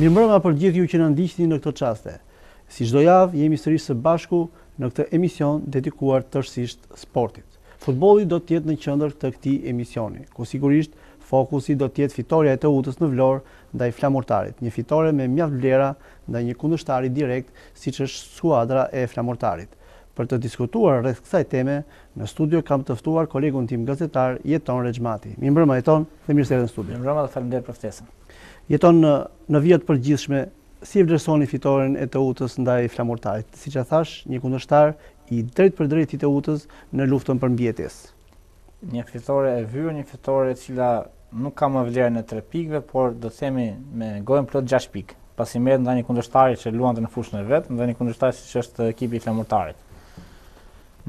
Mirëmbrëma për gjithë ju që na ndiqni në këtë qaste. Si çdo javë jemi sërish së bashku në këtë emision dedikuar tërsisht sportit. Futbolli do të jetë në qendër të këtij emisioni, ku sigurisht fokusi do të jetë fitoria e Teutës në Vlorë ndaj Flamurtarit, një fitore me mjaft vlera ndaj një kundështari direkt siç është skuadra e Flamurtarit. Për të diskutuar rreth kësaj teme, në studio kam të ftuar kolegun tim gazetar Jeton Rexhmati. Mirëmbrëma Jeton, dhe mirë në studio. Mirëmbrëma, faleminderit për ftesën jeton në, vjetë vijat përgjithshme, si e vlerësoni fitoren e të utës ndaj flamurtajt, si që thash, një kundështar i drejt për drejt i të utës në luftën për mbjetis. Një fitore e vyrë, një fitore e cila nuk ka më vlerën e tre pikve, por do të themi me gojnë plot 6 pikë, pasi merë nda një kundështari që luan të në fushën e vetë, nda një kundështari që është ekipi i flamurtarit.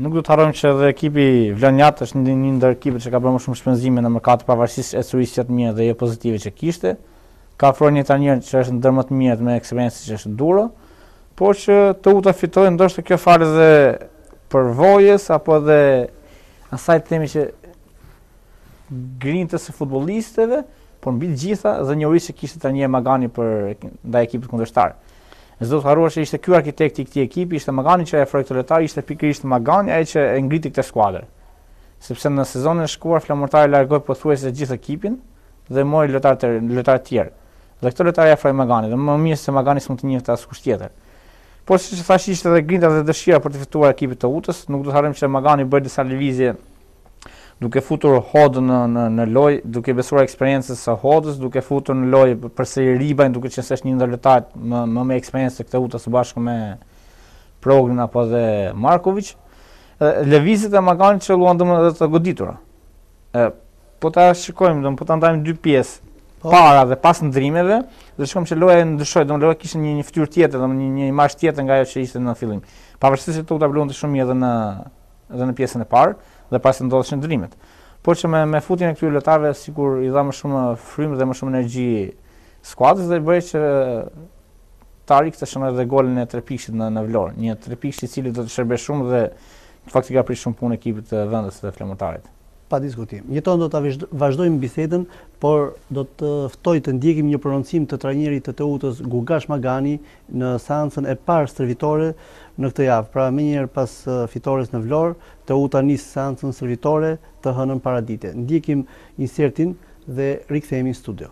Nuk do të harrojmë që edhe ekipi Vlonjat është një, ndër ekipet që ka bërë më shumë shpenzime në mërkat pavarësisht e curisjet mirë dhe e jo pozitive që kishte ka afruar një trajner që është ndër më të mirët me eksperiencë që është Duro, por që të u të fitoj ndoshtë kjo falë dhe për apo dhe asaj të temi që grintës e futbolisteve, por mbi të gjitha dhe njëri që kishte të një Magani për nda ekipit kundështarë. Në zdo të haruar që ishte kjo arkitekti këti ekipi, ishte Magani që e afruar të letarë, ishte pikërisht Magani e që e ngriti këtë skuadrë. Sepse në sezonën e shkuar, flamortari largoj pëthuaj se gjithë ekipin dhe mori lëtar të, tjerë. Dhe këto lojtarë afroi Magani, dhe më mirë se Magani s'mund të njihet as kusht tjetër. Por siç e thash ishte edhe grinda dhe dëshira për të fituar ekipin të Utës, nuk do të harrojmë se Magani bëri disa lëvizje duke futur hodë në në në lojë, duke besuar eksperiencës së Hodës, duke futur në lojë përsëri Ribain, duke qenë se është një ndër lojtarët më më me eksperiencë këtë Utës së bashku me Prognin apo dhe Markovic. Lëvizjet e Maganit çeluan domosdoshmë të goditura. Ë po ta shikojmë domosdoshmë po ta ndajmë dy pjesë Po. para dhe pas ndrimeve, dhe shkom që loja ndryshoi, më loja kishte një një fytyrë tjetër, domethënë një imazh tjetër nga ajo që ishte në fillim. Pavarësisht se tuta të shumë edhe në edhe në pjesën e parë dhe pas ndodheshin ndrimet. Por që me me futjen e këtyre lojtarëve kur i dha më shumë frymë dhe më shumë energji skuadrës dhe i bëri që Tari këtë shumë edhe golin e trepikshit në, në vlorë, një trepikshit cili do të shërbe shumë dhe faktika prish shumë punë ekipit të vendës pa diskutim. Një do të vazhdojmë bisedën, por do të ftoj të ndjekim një prononcim të trajnjeri të të utës Gugash Magani në seancën e parë sërvitore në këtë javë. Pra, me njerë pas fitores në vlorë, të uta njësë sansën sërvitore të hënën paradite. Ndjekim insertin dhe rikëthejmi studio.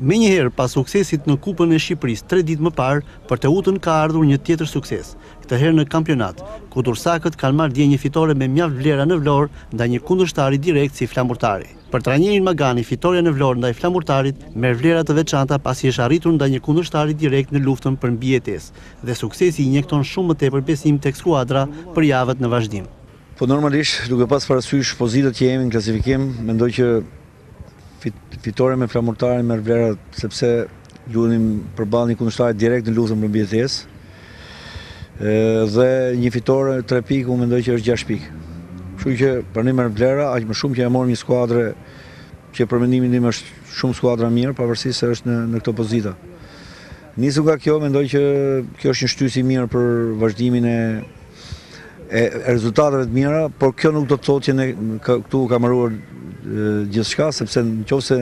Me njëherë pas suksesit në kupën e Shqipëris tre ditë më parë, për të utën ka ardhur një tjetër sukses, këtë herë në kampionat, ku dursakët kanë marrë dje një fitore me mjaft vlera në vlorë nda një kundështari direkt si flamurtari. Për trajnerin Magani, fitoria në vlorë nda i flamurtarit merë vlerat të veçanta pas i është arritur nda një kundështari direkt në luftën për mbjetes, dhe suksesi i njekton shumë më tepër besim të ekskuadra për javët në vazhdim. Po normalisht, duke pas parasysh pozitët që jemi në klasifikim, mendoj që fitore me flamurtarën me rëvlerat, sepse luënim për balë një direkt në luëtëm për mbjetjes, dhe një fitore, tre pikë, unë mendoj që është 6 pikë. Shumë që për një mërëvlera, aqë më shumë që e morë një skuadre që për mendimin tim është shumë skuadra mirë, vërsi se është në, në këto pozita. Nisu ka kjo, mendoj që kjo është një shtysi mirë për vazhdimin e, e, rezultateve të mira, por kjo nuk do të thotë që ne, këtu ka mëruar gjithë shka, sepse në qovë se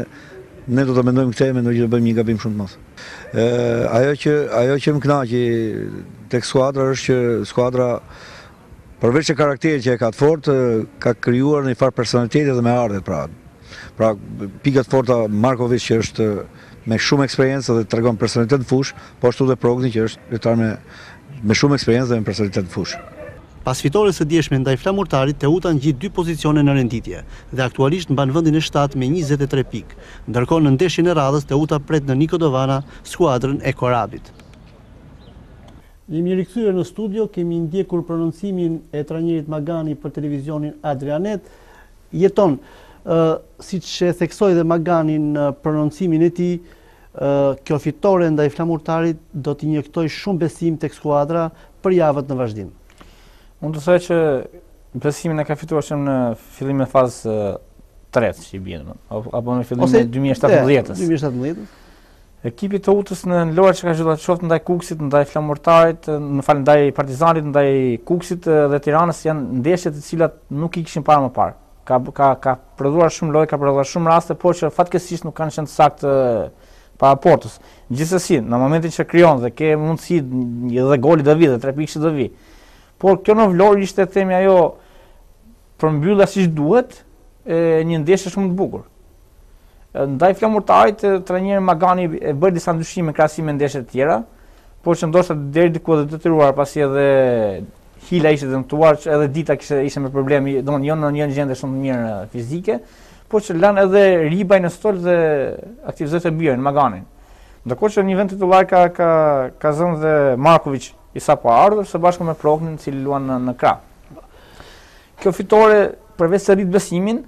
ne do të mendojmë këtë e me në gjithë të bëjmë një gabim shumë të mëthë. Ajo, ajo që më që tek skuadra është që skuadra përveç e karakterit që e ka të fort, ka kryuar një farë personalitetet dhe me ardhet pra. Pra pikat forta Markovic që është me shumë eksperiencë dhe të regon personalitet në fush, po ashtu dhe progni që është me, me shumë eksperiencë dhe me personalitet në fush. Pas fitore së djeshme ndaj flamurtarit, Teuta në gjitë dy pozicione në renditje dhe aktualisht në banë vëndin e 7 me 23 pik. Ndërkon në ndeshin e radhës, Teuta pret në Nikodovana, skuadrën e korabit. Një mjë në studio, kemi ndjekur prononcimin e tranjerit Magani për televizionin Adrianet. Jeton, si që e theksoj dhe Magani në prononcimin e ti, kjo fitore ndaj flamurtarit do t'i njëktoj shumë besim të kskuadra për javët në vazhdim. Unë të thëjë që besimin e ka fituar që në fillim e fazë të tretë që i bjenë, apo në fillim e 2017-ës. 2017-ës. Ekipi të utës në lojë që ka gjithat qoftë ndaj Kuksit, ndaj Flamurtarit, në falë ndaj Partizanit, ndaj Kuksit dhe Tiranës janë ndeshjet të cilat nuk i këshin parë më parë. Ka, ka, ka përduar shumë lojë, ka përduar shumë raste, por që fatkesisht nuk kanë qenë saktë para portës. Gjithsesi, në momentin që kryon dhe ke mundësi dhe goli dhe vi dhe tre pikësi dhe vi, por kjo në vlorë ishte, temi ajo, përmbylla si që duhet, e, një ndeshë shumë të bukur. Ndaj flamur të ajt, trenjerë Magani e bërë disa ndryshime krasime ndeshët tjera, por që ndoshtë atë deri diku edhe të të ruar, pasi edhe hila ishte dëmtuar, që edhe dita kështë ishte me problemi, do më njënë jo në njënë jo gjende shumë të mirë fizike, por që lanë edhe ribaj në stolë dhe aktivizet e bjerë në Maganin. Ndëko që një vend të të ka, ka, zënë dhe isa po ardhur së bashku me prognin cili luan në, në krah. Kjo fitore përveç së rit besimin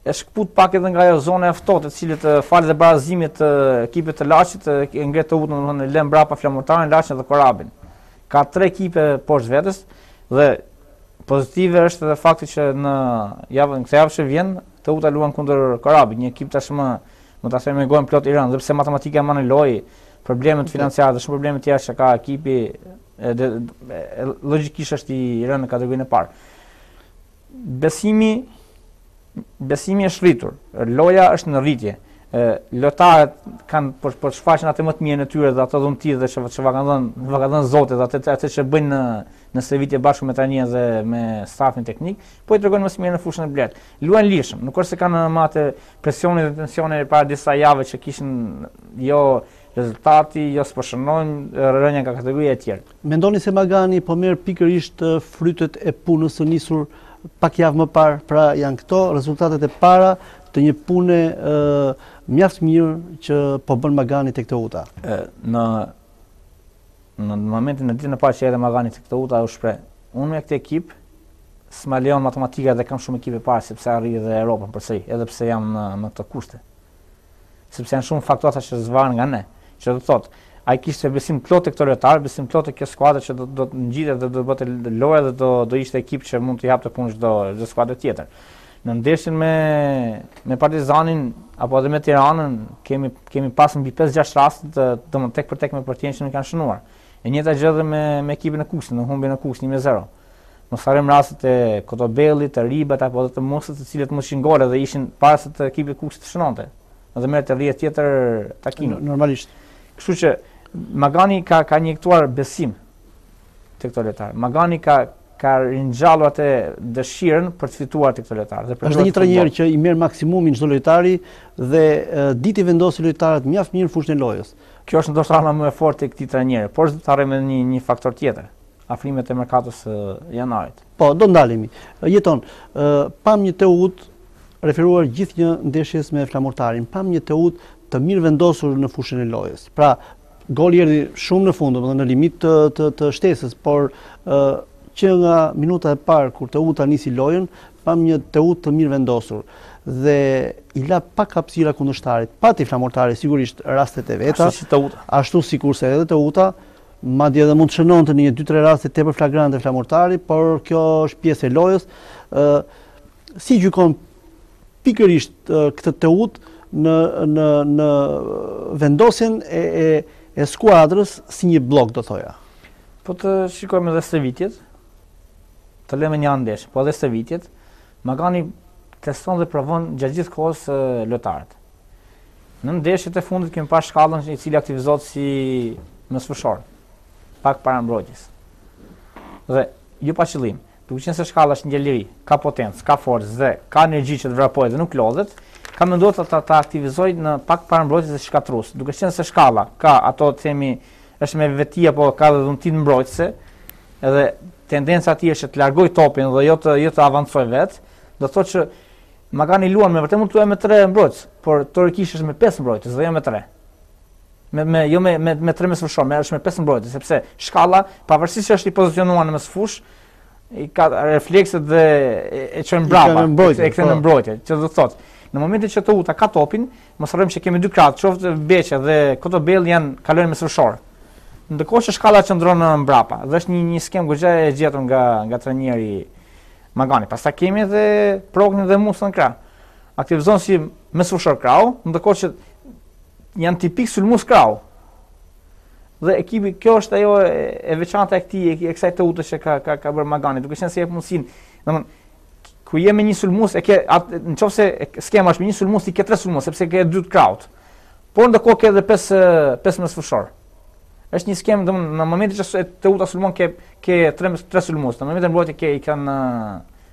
e shkput pak edhe nga ajo zona e ftohtë e cilët falë dhe barazimit të ekipit të Laçit e ngre të utën domethënë lën brapa Flamurtarin, Laçin dhe Korabin. Ka tre ekipe poshtë vetes dhe pozitive është edhe fakti që në javën këtë javë që vjen të uta luan kundër Korabit, një ekip tashmë më ta themi me gojën plot Iran, sepse matematika më në lojë problemet financiare dhe shumë problemet tjera që ka ekipi, logikisht është i rënë në kategorinë e parë. Besimi, besimi është rritur, loja është në rritje, lotarët kanë për, po, për po shfaqen atë më të mirë në tyre dhe atë dhunë ti dhe që, që kanë dhënë dhën zote dhe atë, atë që bëjnë në, në servitje bashkë me tani dhe me stafin teknik, po i të regojnë së miri në fushën e bletë. Luan lishëm, nuk është se kanë në atë presionin dhe e para disa jave që kishin jo rezultati, jo së përshënojmë rënjën ka kategoria e tjerë. Mendoni se Magani po merë pikërisht frytet e punës të njësur pak javë më parë, pra janë këto rezultatet e para të një pune mjaftë mirë që po bënë Magani të këtë uta? Në në momentin në ditë në parë që edhe Magani të këtë uta u shpre, unë me këtë ekip së me leonë matematika dhe kam shumë ekip e parë, sepse arri dhe Europën përsej, edhe pse jam në, në të kushte sepse janë shumë faktorat që zvarën nga ne që do thot, ai kishte besim plot tek këto besim plot te kjo skuadër që do do të ngjitet dhe do të bëte lojë dhe do do ishte ekip që mund të japte punë çdo çdo skuadër tjetër. Në ndeshjen me me Partizanin apo edhe me Tiranën kemi kemi pas mbi 5-6 raste të domon tek për tek me përtjen që nuk kanë shënuar. E njëjta gjë edhe me me ekipin e Kukës, në humbin e Kukës 1-0. Mos harim rastet e Kotobellit, të Ribat apo edhe të Mosës, të cilët mos shingole dhe ishin para se të ekipi Kukës të shënonte. Edhe merr të 10 tjetër takimi. Normalisht. Kështu që Magani ka ka besim të këto lojtarë. Magani ka ka ringjallur atë dëshirën për të fituar të këto lojtarë. Dhe është një trajner që i merr maksimumin çdo lojtari dhe ditë vendosi lojtarët mjaft mirë fushën e lojës. Kjo është ndoshta ana më e fortë e këtij trajneri, por është të harrojmë një një faktor tjetër afrimet e mërkatës janarit. Po, do ndalemi. jeton, pam një Teut referuar një ndeshjes me Flamurtarin. Pam një Teut të mirë vendosur në fushën e lojës. Pra, goli erdi shumë në fundë, në limit të shtesës, por që nga minuta e parë, kur të u të anisi lojën, pam një të u të mirë vendosur. Dhe i la pa kapsira kundështarit, pa të i flamortarit, sigurisht rastet e veta, ashtu si se edhe të uta, ma dje dhe mund të shënon të një 2-3 raste të për flagrante flamortari, por kjo është pjesë e lojës. Si gjukon pikërisht këtë të utë, në në në e e skuadrës si një blok do thoja. Po të shikojmë edhe vitjet, Të lëmë një andesh, po edhe stëvitjet. Magani teston dhe provon gjatë gjithë kohës lojtarët. Në ndeshjet e fundit kemi pa shkallën i cili aktivizohet si mesfushor pak para mbrojtjes. Dhe jo pa qëllim, duke qenë se shkalla është një lëri, ka potencë, ka forcë dhe ka energji që të vrapojë dhe nuk lodhet, kam menduar ta, ta ta aktivizoj në pak parambrojtës së shkatrus. Duke qenë se shkalla ka ato themi është me veti apo ka edhe dhuntin mbrojtëse, edhe tendenca ti është të largoj topin dhe jo të jo të avancoj vet, do të thotë që ma kanë luan me vërtet mund të luaj me 3 mbrojtës, por teorikisht është me 5 mbrojtës dhe jo me 3 me me jo me me me tremës fushë, më është me 5 mbrojtës sepse shkalla pavarësisht se është i pozicionuar në mesfush, i ka reflekset dhe e, e çon brapa, e kthen në po. mbrojtje, çfarë do të thotë? Në momentin që të uta ka topin, mos harrojmë që kemi dy krahë, qoftë beçë dhe këto janë kalojnë me rrushor. Ndërkohë që shkalla qëndron në mbrapa, dhe është një një skem gjë e gjetur nga nga trajneri Magani. Pastaj kemi edhe Prognin dhe Musën krah. Aktivizon si me rrushor krau, ndërkohë që janë tipik sulmus krau. Dhe ekipi kjo është ajo e, e veçantë e këtij e, e kësaj të utës që ka ka ka bërë Magani, duke qenë se si jep mundsinë. Domthonë, ku je me një sulmues e ke atë nëse skema është me një sulmues ti ke tre sulmues sepse ke dy crowd. Por ndërkohë ke edhe pesë pesë mes fushor. Është një skemë domun në momentin që e Teuta Sulmon ke ke tre tre sulmues, në momentin bëhet ke i kanë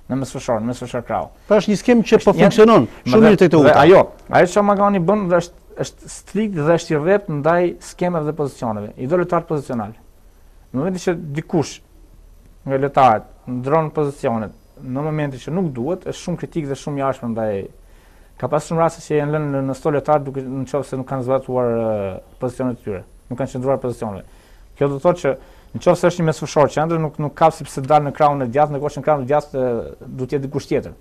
në mes fushor, në mes fushor crowd. Po është një skemë që po funksionon shumë mirë tek Teuta. Ajo, ajo çfarë Magani bën dhe është është strikt dhe është i rrept ndaj skemave dhe pozicioneve. I dole të pozicional. Në momentin që dikush nga lojtarët ndron pozicionet në momentin që nuk duhet, është shumë kritik dhe shumë i jashtë ndaj ka pasur shumë raste që janë lënë në stol lojtar duke në qoftë se nuk kanë zbatuar pozicionet e tyre, nuk kanë qendruar pozicionet. Kjo do të thotë që në qoftë se është një mesfushor që ndër nuk nuk ka sepse dal në krahun e djathtë, në kohën e krahun e djathtë do të jetë dikush tjetër.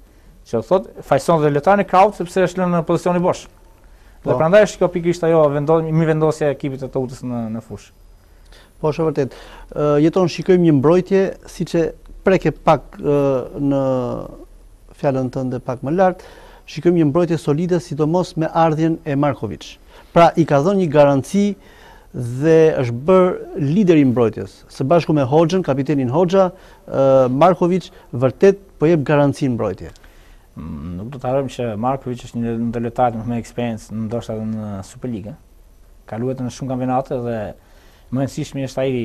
Që thot, fajson dhe lojtarin e krahut sepse është lënë në pozicionin bosh. Dhe po. prandaj është kjo pikërisht ajo vendos mi vendosja e ekipit të Tautës në në fushë. Po është vërtet. Uh, jeton shikojmë një mbrojtje siç e preke pak në fjalën tënde pak më lart, shikojmë një mbrojtje solide sidomos me ardhjën e Markoviç. Pra i ka dhënë një garanci dhe është bërë lideri i mbrojtjes. Së bashku me Hoxhën, kapitenin Hoxha, Markoviç vërtet po jep garanci mbrojtje. Mm, nuk do të harrojmë që Markoviç është një ndër lojtarët më me eksperiencë ndoshta në Superliga. Ka luajtur në shumë kampionate dhe më e rëndësishme është ai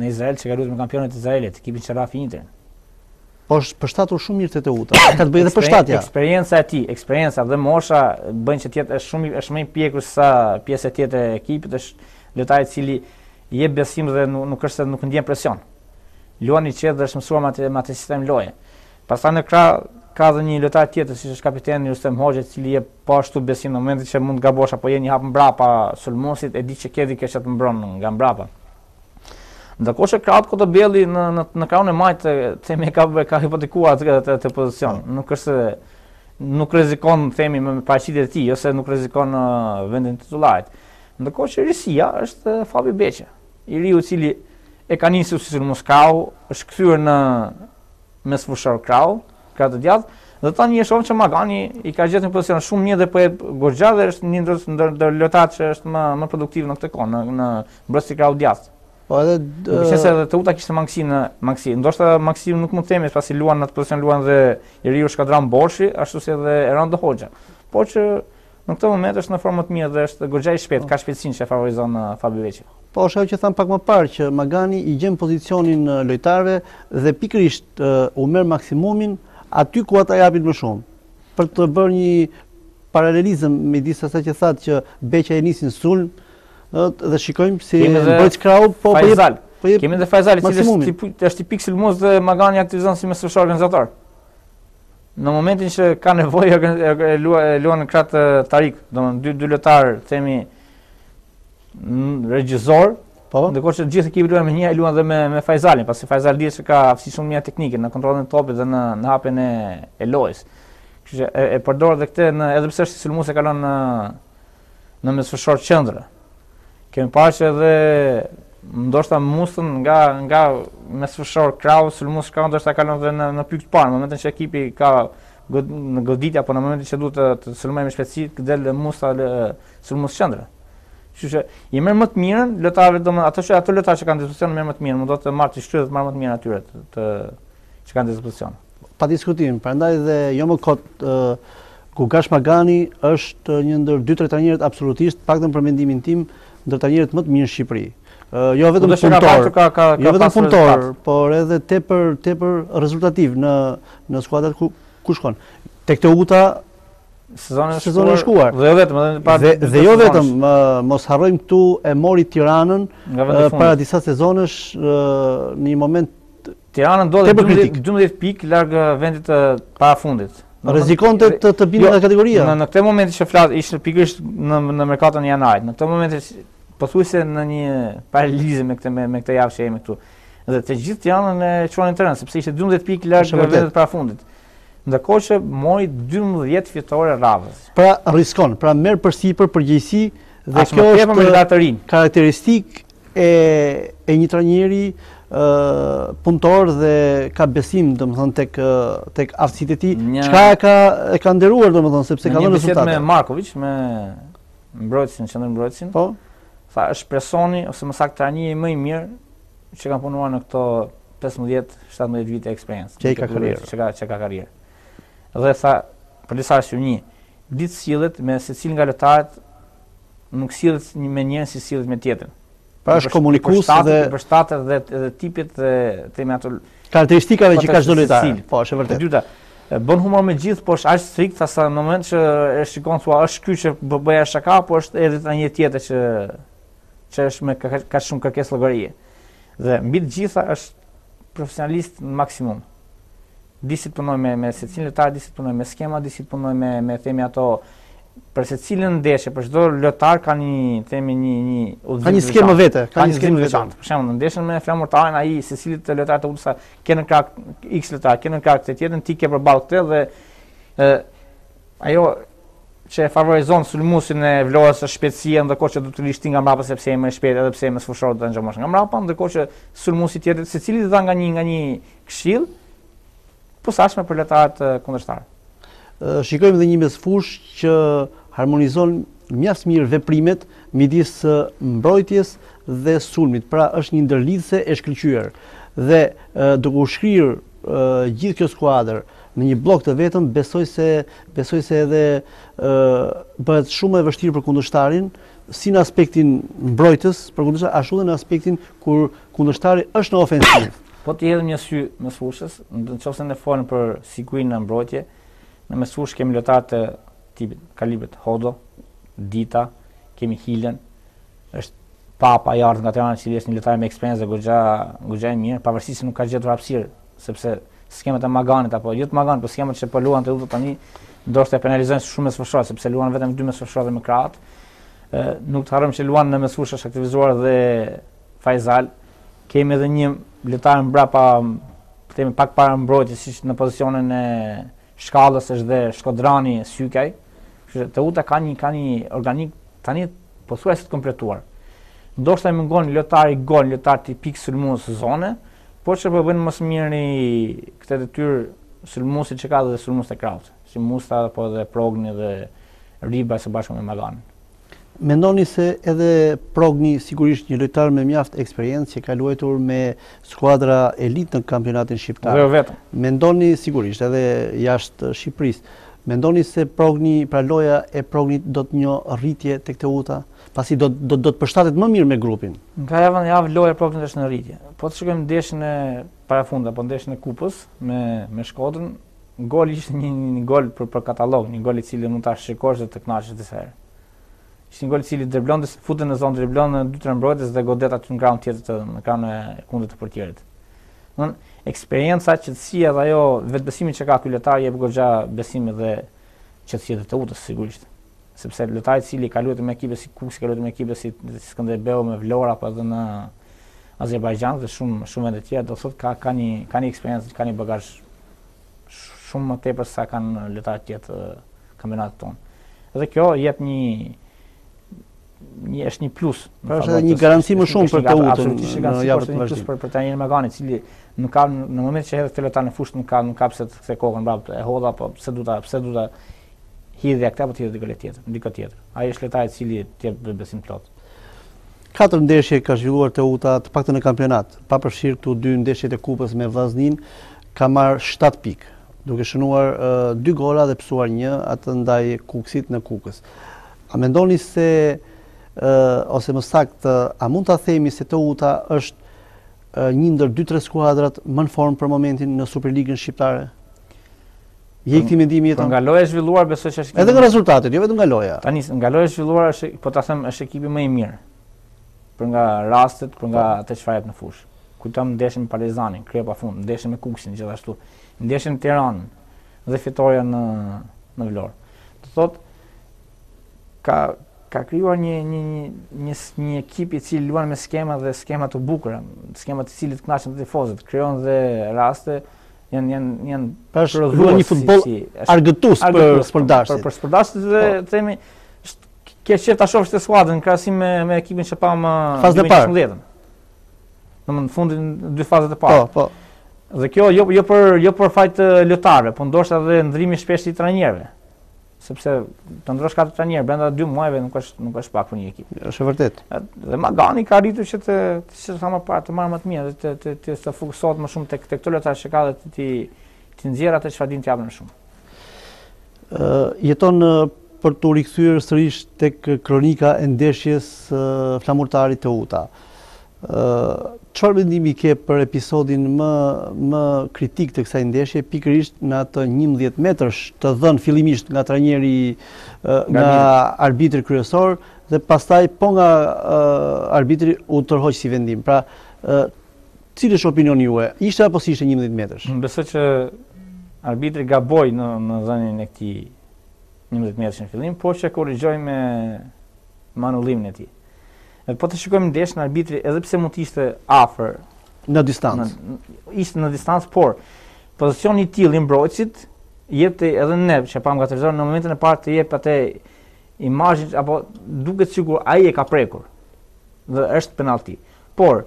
në Izrael që ka luajtur me kampionët e Izraelit, ekipi që rafi Interin. Po është përshtatur shumë mirë te Teuta. Ka të bëjë edhe përshtatja. Eksperjenca e tij, eksperjenca dhe mosha bën që të jetë shumë është më i pjekur sa pjesa tjetër e ekipit, është lojtari i cili jep besim dhe nuk, nuk është se nuk ndjen presion. Luani qetë dhe është mësuar me atë me atë sistem loje. Pastaj në krah ka dhe një lojtar tjetër siç është kapiteni Ustem Hoxha i cili jep po ashtu besim në momentin që mund gabosh apo jeni hap mbrapa Sulmosit e di që Kevi ke çat mbron nga mbrapa. Ndërkohë që Kraut Kota Belli në në në krahun e majtë themi ka ka hipotekuar atë atë pozicion. Po. Nuk është se nuk rrezikon themi me paraqitjet e tij ose nuk rrezikon uh, vendin titullarit. Ndërkohë që Risia është uh, Fabi Beqe, i ri i cili e ka nisur si në Moskau, është kthyer në mes fushor Kraut, ka të djathtë dhe tani e shohim që Magani i ka gjetur një pozicion shumë mirë dhe po e gojja dhe është një ndër ndër që është më më produktiv në këtë kohë në në mbrojtje Kraut djathtë. Po edhe Nëse se edhe Teuta kishte Maksim në Maksim, ndoshta Maksim nuk mund të themi pasi luan në atë pozicion luan dhe Iriu Shkadran borshi, ashtu si edhe Erando Hoxha. Po që në këtë moment është në formë më të mirë dhe është goxha i shpejt, po. ka shpejtësinë që favorizon uh, Fabi Veçi. Po është ajo që tham pak më parë që Magani i gjen pozicionin uh, lojtarëve dhe pikërisht u uh, merr maksimumin aty ku ata japin më shumë për të bërë një paralelizëm me disa që thatë që Beqa e nisi në sulm, dhe shikojmë si bëjtë krau, po për i Kemi dhe po, po Fajzali, po që është i piksil mos dhe magani aktivizon si mesrësha organizatorë. Në momentin që ka nevoj e luan në kratë tarikë, do më dy dëlletarë, temi regjizorë, dhe që gjithë e kipë luan me një e luan dhe me Fajzali, pasi Fajzali dhe që ka afsi shumë mija teknike në kontrolën e topit dhe në hapen e lojës. E përdorë dhe këte, edhe pëse është i e kalon në mesrëshorë qëndrë, kemi parë edhe ndoshta musën nga nga mesfushor krau sulmus ka ndoshta kalon edhe në në pikë të parë në momentin që ekipi ka god, në goditje apo në momentin që duhet të sulmojmë me shpejtësi të del musa le sulmus qendra. Kështu që i merr më të mirën lojtarëve domethënë ato që ato lojtarë që kanë dispozicion më më të mirën, mund të marr të shkruaj të marr më të mirën atyre të, të që kanë dispozicion. Pa diskutim, prandaj dhe jo më kot uh, Gugash Magani është një ndër dy trajnerët absolutisht, pak për mendimin tim, ndërtarët më të mirë në Shqipëri. jo vetëm punëtor, ka, ka, ka jo vetëm punëtor, por edhe tepër tepër rezultativ në në skuadrat ku ku shkon. Tek Teuta sezonin e sezonin shkuar. Dhe jo vetëm, dhe, dhe jo vetëm, mos harrojmë këtu e mori Tiranën para disa sezonesh në një moment Tirana ndodhi 12, 12 pikë larg vendit pa fundit Rrezikonte të të binte jo, kategoria. Në, në këtë moment që flas ishte pikërisht në në merkatën e janarit. Në këtë momenti pothuajse në një paralizë me këtë me, me këtë javë që jemi këtu. Dhe të gjithë janë në çonin tren sepse ishte 12 pikë larg nga vetë para fundit. Ndërkohë që mori 12 fitore radhës. Pra rriskon, pra merr përsipër përgjegjësi dhe kjo është për datorin. Karakteristik e e një trajneri ë uh, punëtor dhe ka besim domethënë tek tek aftësitë e tij. Çka ka e ka nderuar domethënë sepse ka dhënë rezultate. Një bisedë me Markovic, me mbrojtsin, qendër mbrojtsin Po. Tha, është personi, ose më sakë të anje i mëj mirë, që kam punuar në këto 15-17 vite eksperiencë. Që i ka karirë. Që, ka, ka Dhe tha, për disa arsiu një, ditë sillet me se cilë nga letarët nuk sillet një me njën si sillet me tjetën. Pra është komunikus dhe... Për shtatër dhe, tipit dhe ato... Karakteristikave që ka shdo letarë. Po, është e vërtet. dyta, bën humor me gjithë, po është aqë strikt, thasa në moment që e shikon, thua, është kjo që bëja shaka, po është edhe një që që është me ka shumë kërkesë logarie. Dhe mbi të gjitha është profesionalist në maksimum. Disi të punoj me, me se cilë lëtar, disi të punoj me skema, disi të punoj me, me themi ato për se cilë në ndeshe, për shdo lëtar ka një themi një, një udhëzim Ka një skema vete, ka një skema vëshant. Për shemë, në ndeshe në me flamur të ajnë, a i se cilë të lëtar të udhësa, kënë në krak x lëtar, kënë në krak të tjetën, ti ke për balë dhe e, ajo që favorizon sulmusin e vlorës së shpejtësia ndërkohë që do të lishti nga mbrapa sepse ai më shpejt edhe pse ai më sfushor do të ngjomosh nga mbrapa ndërkohë që sulmusi tjetër secili do ta nga një nga një këshill posaçme për letrat kundërshtar. Shikojmë edhe një mesfush që harmonizon mjas mirë veprimet midis mbrojtjes dhe sulmit. Pra është një ndërlidhje e shkëlqyer dhe duke u shkruar gjithë kjo skuadër në një blok të vetëm, besoj se besoj se edhe ë bëhet shumë e vështirë për kundështarin si në aspektin mbrojtës, për kundërshtar ashtu edhe në aspektin kur kundështari është në ofensiv. Po të hedhim një sy në sushës, në qofë e në për sigurinë në mbrojtje, në mesfush kemi lotatë të tipit kalibrit hodo, dita, kemi hilën, është papa jartë nga të janë që i një lojtar me eksperiencë dhe gëgja e mirë, pavarësisht se nuk ka gjithë vrapsirë, sepse skemat e maganit apo jo të magan, po skemat që po luan të lutu tani ndoshta e penalizojnë shumë më së sepse luan vetëm dy më së dhe krahat. ë nuk të harrojmë që luan në mesfushë është aktivizuar dhe Faizal. Kemë edhe një lojtar mbrapa themi pak para mbrojtjes siç në pozicionin e shkallës është dhe Shkodrani Sykaj. Kështu që Teuta ka një ka një organik tani pothuajse të kompletuar. Ndoshta i mungon lojtari gol, lojtar tipik sulmues zone, Po që përbën po mos mirë këtë të tyrë sulmusit që ka dhe sulmus të kraut, si musta po dhe progni dhe riba së bashkëm me maganë. Mendoni se edhe progni sigurisht një lojtar me mjaft eksperiencë që ka luajtur me skuadra elit në kampionatin shqiptar. Dhe jo vetëm. Mendoni sigurisht edhe jashtë Shqipërisë. Mendoni se progni, pra loja e prognit do të një rritje të këte uta, pasi do, do, të përshtatet më mirë me grupin? Në ka javën javë loja e prognit është në rritje. Po të shkëm ndeshën e para funda, po ndeshën e kupës me, me shkodën, gol ishtë një, një, gol për, katalog, një gol i cili mund të ashtë shikosh dhe të knashtë dhe sërë. Ishtë një gol i cili dreblon dhe futën në zonë dreblon në dy të rëmbrojtës dhe godet aty në kraun tjetër të në kraun e kundet të portierit. Nën eksperjenca që si edhe ajo vetbesimi që ka ky lojtar jep goxha besim dhe qetësi të tutës sigurisht. Sepse lojtari i cili ka luajtur me ekipe si Kuksi, ka luajtur me ekipe si Skënderbeu me Vlora apo edhe në Azerbajxhan dhe shumë shumë vende të tjera do thotë ka ka një ka një eksperiencë, ka një bagazh shumë më tepër sa kanë lojtarët tjetër kampionatit tonë. Dhe kjo jep një një është një plus. Pra është një garanci më shumë për të utën në javë të vazhdimë për për të njëjtën mekan i cili nuk ka në momentin që hedhë telefonin në fushë nuk ka nuk ka pse të kthej kokën mbrapa e hodha apo pse do ta pse do ta hidhja këtë apo të hidhë diçka tjetër, diçka tjetër. Ai është letaj i cili ti jep besim plot. Katër ndeshje ka zhvilluar Teuta të paktën në kampionat. Pa përfshir këtu dy ndeshjet e kupës me Vllaznin ka marr 7 pikë, duke shënuar 2 gola dhe psuar 1 atë ndaj Kukësit në Kukës. A mendoni se ose më sakt a mund ta themi se Teuta është një ndër dy tre skuadrat më në formë për momentin në Superligën shqiptare. Je po, këtë mendimi jeton. Po nga loja e zhvilluar besoj se është. Edhe nga rezultatet, jo vetëm nga loja. Tani nga loja e zhvilluar është po ta them është ekipi më i mirë. Për nga rastet, për nga atë po. çfarë jep në fushë. Kujtom ndeshën me Partizanin, krye pa fund, ndeshën me Kukshin gjithashtu, ndeshën me Tiranën dhe fitoria në në Vlorë. Do thotë ka ka krijuar një një një një një ekip i cili luan me skema dhe skema të bukura, skema të cilit kënaqen të tifozët, krijon dhe raste janë janë janë për një futboll si, si, argëtues për sportdashit. Për, për sportdashit dhe po. themi ke qef ta shofsh të skuadrën krahasim me me ekipin që pam në e parë. Do të thonë në fundin dy fazat e parë. Po, po. Dhe kjo jo jo për jo për fajt eh, lojtarëve, po ndoshta edhe ndrimi shpesh i trajnerëve sepse të ndrosh katër trajner brenda 2 muajve nuk është nuk është pak për një ekip. Është vërtet. Dhe Magani ka arritur që të të thonë më parë të marrë më të mirë dhe të të të të fokusohet më shumë tek tek këto lojtarë që ka dhe të ti ti nxjerr atë çfarë din të japin më shumë. Ë uh, jeton uh, për të rikthyer sërish tek kronika e ndeshjes uh, flamurtarit të Uta. Ë Qëfar mendimi ke për episodin më, më kritik të kësaj ndeshje, pikërisht në atë 11 metrës të dhënë filimisht nga trajneri, njeri nga arbitri kryesor, dhe pastaj po nga arbitri u tërhoqë si vendim. Pra, cilë është opinion ju e? Ishte apo si ishte 11 metrës? Në bëse që arbitri ga boj në, në e këti 11 metrës në filim, po që korrigjoj me manullim në ti po të shikojmë ndeshën arbitri edhe pse mund të ishte afër në distancë. Ishte në distancë, por pozicioni i tillë i mbrojtësit jepte edhe ne, që pam nga televizor në momentin e parë të jep atë imazhin apo duket sikur ai e ka prekur. Dhe është penallti. Por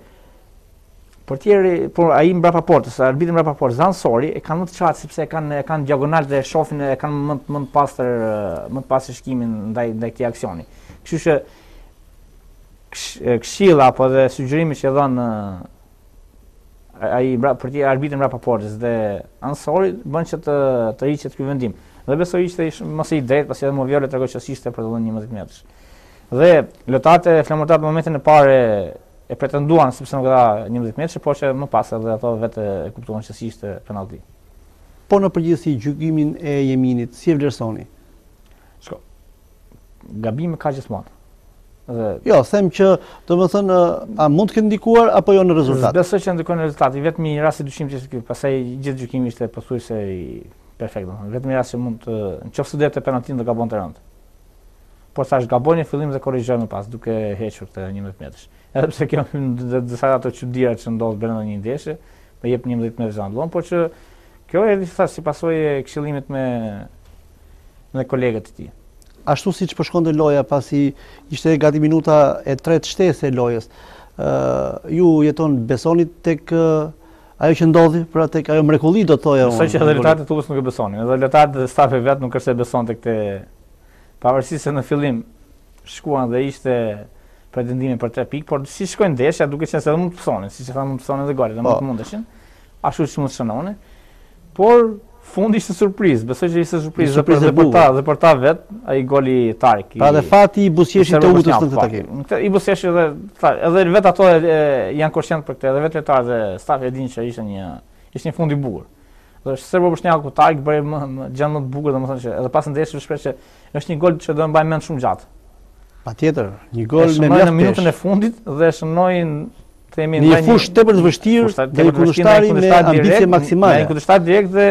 portieri, por ai mbrapa portës, arbitri mbrapa portës, Zan Sori e kanë më të çfarë sepse e kanë e kanë diagonal dhe e shohin e kanë më më pastër më pastër shikimin ndaj ndaj këtij aksioni. Kështu që shë, këshilla apo dhe sugjerimi që dhan ai mbra për ti arbitrin mbra paportës dhe ansori bën që të të hiqet ky vendim. Dhe besoj ishte mos i drejtë pasi edhe Moviola tregon se ishte për të dhënë 11 metra. Dhe lotate flamurtat në momentin e parë e pretenduan sepse nuk dha 11 metra, por që më pas edhe ato vetë e kuptuan se ishte penalti. Po në përgjithësi gjykimin e Jeminit si e vlersoni? Shko. Gabim ka gjithmonë. Jo, them që të më thënë, a mund të këtë ndikuar apo jo në rezultat? besoj që ndikuar në rezultat, i vetëmi një rasë i dushim që shkipë, pasaj gjithë gjukimi ishte përthuj se i perfekt, vetëmi rasë që mund të, në qofë së dhejtë e penaltin dhe gabon të rëndë. Por thash gabon e fillim dhe korrigjoj në pas, duke hequr të një mëtë metrës. Edhe pse kjo dhe dhe ato që dira që ndodhë bërë në një ndeshe, me jep një mëtë metrës në por që kjo si me, me kolegët ashtu si që përshkonde loja, pasi ishte gati minuta e tretë shtese e lojes, ju jeton besonit të kë ajo që ndodhi, pra tek ajo mrekulli do të unë. Nëse që realitate të tupës nuk e besonin, edhe realitate dhe stafe vetë nuk është e beson të këte, pavërsi se në fillim shkuan dhe ishte pretendimin për 3 pikë, por si shkojnë deshja duke qenë se edhe mund të pësonin, si që tha mund të pësonin edhe gari, edhe mund të po. mundeshin, ashtu që mund të shënonin, por fundi ishte surpriz, besoj se ishte surpriz dhe për ta, dhe për ta, dhe për ta vet, ai goli i Tarik. Pa dhe fati i Busheshi të utës në këtë takim. Në këtë i Busheshi dhe edhe vet ato janë konsciente për këtë, edhe vet letar dhe staf e din që ishte një ishte një fund i bukur. Do të thotë bosh një hak ku Tarik bëri më gjë më të bukur, domethënë se edhe pas ndeshjes shpesh që është një gol që do të mbajmë mend shumë gjatë. Patjetër, një gol në minutën e fundit dhe shënoi themi një fush tepër të vështirë, kundërshtari me ambicie maksimale. Kundërshtari direkt dhe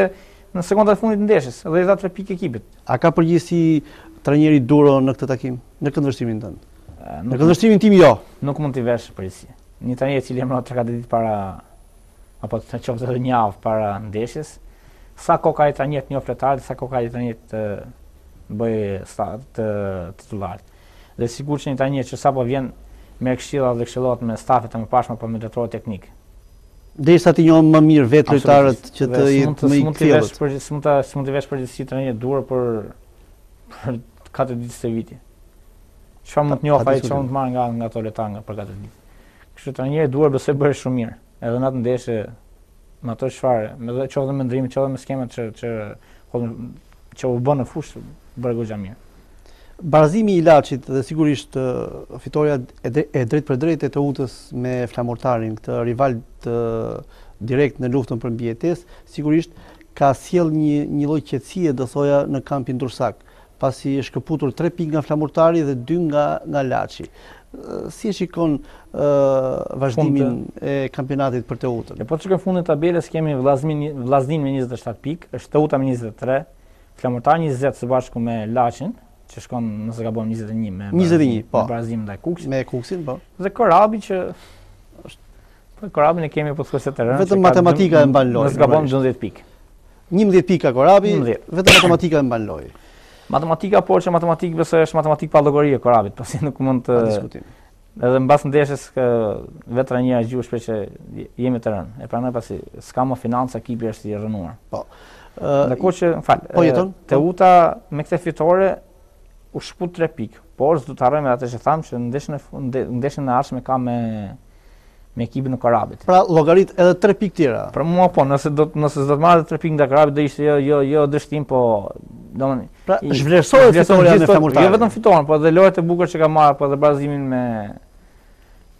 në sekondat e fundit të ndeshjes dhe i dha tre pikë ekipit. A ka përgjithësi trajneri Duro në këtë takim, në këtë ndërtimin tënd? Në këtë ndërtimin tim jo. Nuk mund t'i vesh përgjithësi. Një trajner i cili emëron tre katë ditë para apo të çoftë edhe një javë para ndeshjes, sa kohë ka trajner të një fletar, sa kohë ka trajner të bëj start të titular. Dhe sigurisht një trajner që sapo vjen me këshilla dhe këshillohet me stafet e mëparshme apo me drejtorin teknik, Dhe sa ti njohën më mirë vetë lojtarët që të i të më i këtjelët. Së mund të vesh për gjithë si të rënjë e duar për katër ditës të viti. Që fa mund të njohë fa i që mund të marrë nga tole letanga për katër ditë. Kështë të rënjë e duar bëse bërë shumë mirë. Edhe në atë ndeshe më atër shfarë. Me dhe që dhe me ndrimi, që dhe me skemet që që u bënë në fushë, bërë gogja mirë barazimi i ilaçit dhe sigurisht fitoria e drejt për e të utës me flamurtarin, këtë rival të direkt në luftën për mbijetesë, sigurisht ka sjell një një lloj qetësie do thoja në kampin dursak, pasi është shkëputur 3 pikë nga flamurtari dhe 2 nga nga Laçi. Si e shikon vazhdimin e kampionatit për Teutën? utën? po çka të tabelës kemi Vllaznin me 27 pikë, është Teuta me 23, Flamurtari 20 së bashku me Laçin, që shkon nëse ka bën 21 me 21, me, po. Me Brazim ndaj Kuksit. Me Kuksin, po. Dhe Korabi që është po Korabin e kemi po thosë të rënë. Vetëm matematika e mban lojë. Nëse ka bën 11 pikë. 11 pika Korabi, 11. vetëm matematika e mban lojë. Matematika po që matematikë besoj është matematik pa llogari e Korabit, pasi nuk mund të diskutim. Edhe mbas ndeshës kë vetra një gjuhë shpesh që jemi të rënë. E pranoj pasi s'ka më financa ekipi është i rënuar. Po. Ë, uh, dhe kuçi, më fal. Po jeton. Teuta me këtë fitore u shput tre pikë, por zdo të arrojme dhe atë që thamë që ndeshën e arshme ka me me ekipin në Karabit. Pra logarit edhe tre pikë tjera? Pra mua po, nëse do, nëse do të marrë tre pikë nga Karabit, dhe ishte jo, jo, jo dështim, po... Do pra i, zhvlerësore fitore janë në femurtarë? Jo vetëm fitore, po edhe lojët e bukër që ka marrë, po edhe brazimin me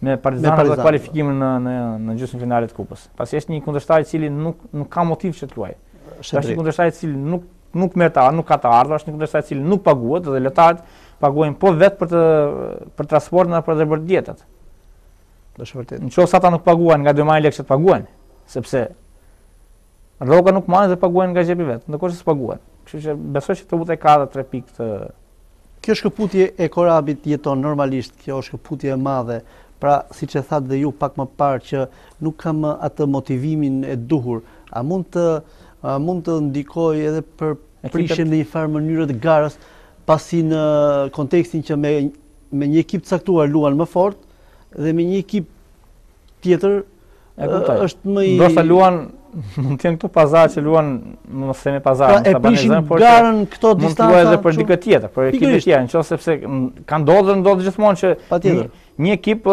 me Partizanin dhe kualifikimin në në në kupës. Pas është një kundërshtarit i cili nuk nuk ka motiv që të luajë. Është një i cili nuk nuk merë të ardhë, nuk ka të ardhë, është një këndërsa e nuk paguhet dhe letarët paguajnë po vetë për transport në për dhe për djetët. Në vërtet. Nëse ata nuk paguajnë nga 2 maj lekë që të paguajnë, sepse rroga nuk manë dhe paguajnë nga xhepi vetë, ndëkor që së paguajnë. që besoj që të vëtë e ka dhe 3 pikë të... Kjo është këputje e korabit jeton normalisht, kjo është këputje e madhe, pra si që thatë dhe ju pak më parë që nuk kam atë motivimin e duhur, a mund të mund të ndikoj edhe për prishen dhe një farë mënyrët garës pasi në kontekstin që me një ekip caktuar luan më fort dhe me një ekip tjetër është më i... Ndërsa luan mund të jenë këto pazar që luan, më në themi pazar, pra, e pishin këto distanta, mund të luaj edhe për dikët tjetër, për ekipit tjetër, në qësë sepse ka ndodhë dhe ndodhë gjithmonë që një, ekip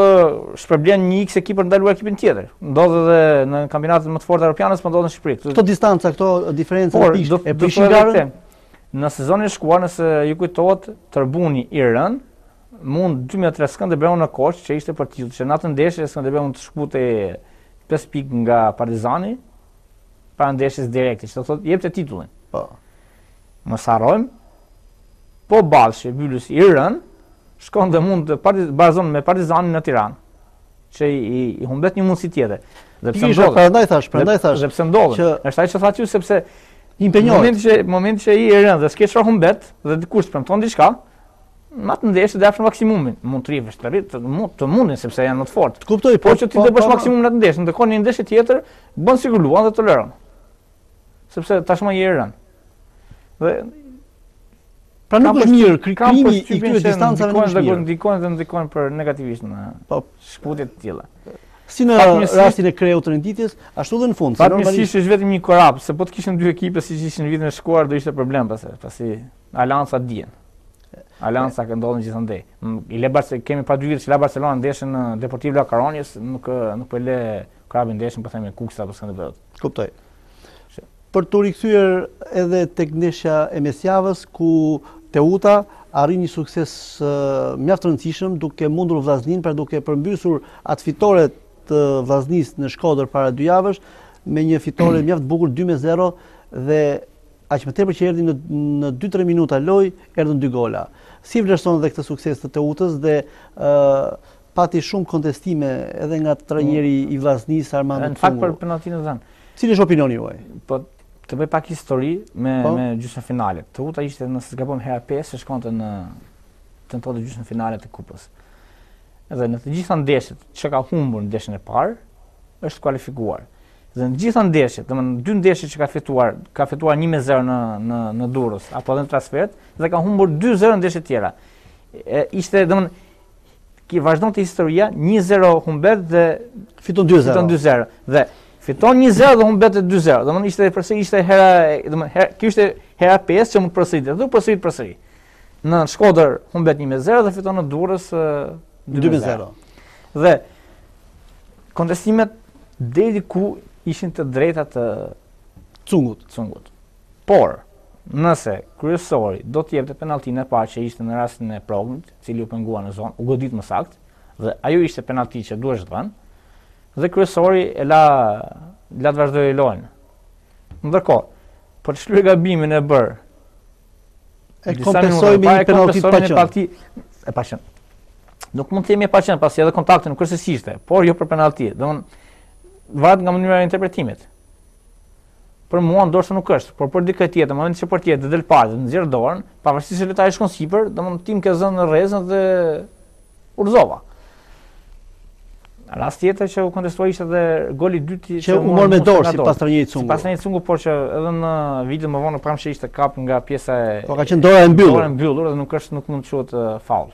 shpërblen një x ekip për ndaluar ekipin tjetër, ndodhë dhe në kampinatet më të fortë Europianës, më po ndodhë në Shqipëri. Këto distanca, këto diferenca por, e pishin garën? Në sezonin shkuar, nëse ju kujtohet i mund Skënderbeu në që ishte Që natën ndeshje Skënderbeu të nga Partizani, para ndeshjes direkte, që do jep jepte titullin. Po. Mos harrojmë po Ballshi, Bylus i rën, shkon dhe mund të bazon me Partizanin në Tiranë që i, i humbet një mundësi tjetër. Dhe pse ndodhi? Prandaj thash, prandaj thash. Dhe pse ndodhi? Që është ai që thaqë sepse impenjor. Moment që moment që i rën dhe s'ke shoh humbet dhe dikush premton diçka, ma të ndeshë dhe afër maksimumin. Mund të rivesh të rrit, mund të mundin sepse janë më të fortë. Të kuptoj, po, po që ti do po, bësh po, po. maksimumin atë ndeshë, ndërkohë në një ndeshje tjetër bën sigur luan dhe toleron sepse tashmë i erën. Dhe pra nuk është mirë krijimi i këtyre distancave nuk është mirë. Ndikon dhe ndikojnë për negativisht në po shkputje të tilla. Si në rastin e kreut të renditjes, ashtu dhe në fund. Pa të është vetëm një korab, se po të kishën dy ekipe si që ishën vitën e shkuar, do ishte problem pëse, pasi alansa të dijen. Alansa ka ndodhë në gjithë ndej. I le barse, kemi pa dy vitë që la Barcelona ndeshën në Deportivë La Karonjes, nuk, nuk për po le krabin ndeshën, për po themi kukës të apës këndë Kuptoj për të rikëthyër edhe të gneshja e mesjavës, ku Teuta arri një sukses mjaftë rëndësishëm duke mundur vlaznin, pra duke përmbysur atë fitore të vlaznis në shkodër para dy javësh, me një fitore mjaftë bukur 2-0 dhe aqë më tepër që erdi në 2-3 minuta loj, erdi në 2 gola. Si vlerëson dhe këtë sukses të Teutës dhe pati shumë kontestime edhe nga të rënjeri mm. i vlaznis Armando Cungur. Në fakt për penaltinë të zanë. Cili është opinioni juaj? Po, Të bëj pak histori me po? me gjysmën finale. Të ishte nëse Sigapon hera 5 e shkonte në tentonte gjysmën finale të kupës. Edhe në të gjitha ndeshjet që ka humbur në ndeshjen e parë, është kualifikuar. Dhe në të gjitha ndeshjet, domethënë në dy ndeshje që ka fituar, ka fituar 1-0 në në në Durrës apo në transfert, dhe ka humbur 2-0 në ndeshje të tjera. E, ishte domethënë ki vazhdon të historia 1-0 humbet dhe fiton 2-0. Fiton 2-0 dhe fiton një 0 dhe humbet të dy zero. Domthonë ishte përse ishte hera, domthonë hera, hera 5 që mund të përsëritet. Do përsërit përsëri. Në Shkodër humbet 1-0 dhe fiton në Durrës 2-0. Dhe kontestimet deri diku ishin të drejta të Cungut, Cungut. Por nëse kryesori do të jepte penalltinë e parë që ishte në rastin e Progut, i cili u pengua në zonë, u godit më sakt dhe ajo ishte penalti që duhej të dhënë, dhe kryesori e la la të vazhdoi lojën. Ndërkohë, për shlyer gabimin e bër. E kompensoi me një penalti të paqen. Penalti e paqen. Nuk mund të themi e paqen pasi edhe kontakti nuk është ishte, por jo për penalti. Domthon varet nga mënyra e interpretimit. Për mua ndoshta nuk është, por për dikë tjetër, më vonë se për tjetër del parë, nxjerr dorën, pavarësisht se lojtari shkon sipër, tim ke zënë rrezën dhe urzova. Në rast tjetër që u kontestuar ishte edhe goli i dytë që u mor me dorë sipas të cungu. sungu. Sipas njëjtë cungu, por që edhe në vitin më vonë pamë se ishte kap nga pjesa e Po ka qenë dora e mbyllur. Dora e mbyllur dhe nuk është nuk mund të quhet faul.